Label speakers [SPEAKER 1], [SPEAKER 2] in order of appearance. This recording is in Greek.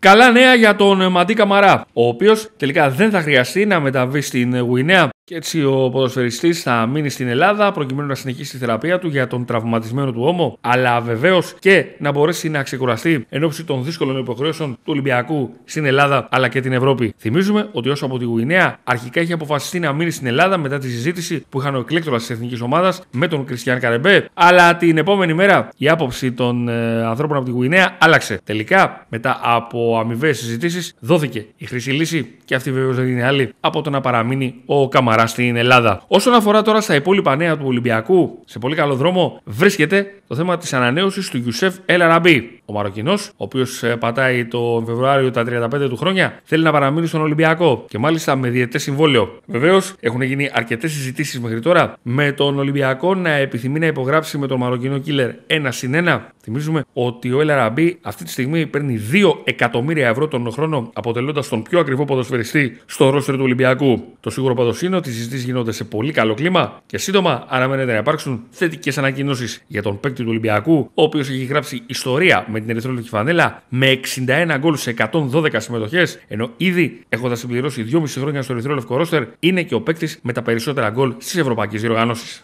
[SPEAKER 1] Καλά νέα για τον ε, Μαντί Καμαρά, ο οποίος τελικά δεν θα χρειαστεί να μεταβεί στην ε, Γουινέα και έτσι ο ποδοσφαιριστής θα μείνει στην Ελλάδα προκειμένου να συνεχίσει τη θεραπεία του για τον τραυματισμένο του ώμο, αλλά βεβαίως και να μπορέσει να ξεκουραστεί εν ώψη των δύσκολων υποχρεώσεων του Ολυμπιακού στην Ελλάδα αλλά και την Ευρώπη. Θυμίζουμε ότι όσο από τη Γουινέα αρχικά είχε αποφασιστεί να μείνει στην Ελλάδα μετά τη συζήτηση που είχαν ο εκλέκτορας της εθνικής ομάδας με τον Κριστιαν Καρεμπέ, αλλά την επόμενη μέρα η άποψη των ε, ανθρώπων από τη Γουινέα άλλαξε. Τελικά, μετά από αμοιβές συζητήσεις, δόθηκε η χρυσή λύση και αυτή βεβαίως δεν είναι άλλη από το να παραμείνει ο Καμαρά στην Ελλάδα. Όσον αφορά τώρα στα υπόλοιπα νέα του Ολυμπιακού, σε πολύ καλό δρόμο βρίσκεται το θέμα της ανανέωσης του Ιουσεφ Ελαραμπή ο Μαροκινός, ο οποίος ε, πατάει τον Φεβρουάριο τα 35 του χρόνια, θέλει να παραμείνει στον Ολυμπιακό και μάλιστα με διαιτέ συμβόλαιο. Βεβαίως έχουν γίνει αρκετές συζητήσεις μέχρι τώρα με τον Ολυμπιακό να επιθυμεί να υπογράψει με τον Μαροκινό Κίλερ ένα συν ένα. Θυμίζουμε ότι ο Ελαραμπή αυτή τη στιγμή παίρνει 2 εκατομμύρια ευρώ τον χρόνο, αποτελώντας τον πιο ακριβό ποδοσφαιριστή στο ρόστρε του Ολυμπιακού. Το σίγουρο πάντω είναι ότι οι συζητήσεις γίνονται σε πολύ καλό κλίμα και σύντομα αναμένεται να υπάρξουν θετικές ανακοινώσεις για τον παίκτη του Ολυμπιακού, ο οποίος έχει γράψει ιστορία με με την Ερυθρόλευκη Φανέλα με 61 γκολ σε 112 συμμετοχές, ενώ ήδη έχοντας συμπληρώσει 2,5 χρόνια στο Ερυθρόλευκο Ρόστερ, είναι και ο παίκτης με τα περισσότερα γκολ στις ευρωπαϊκές διοργανώσεις.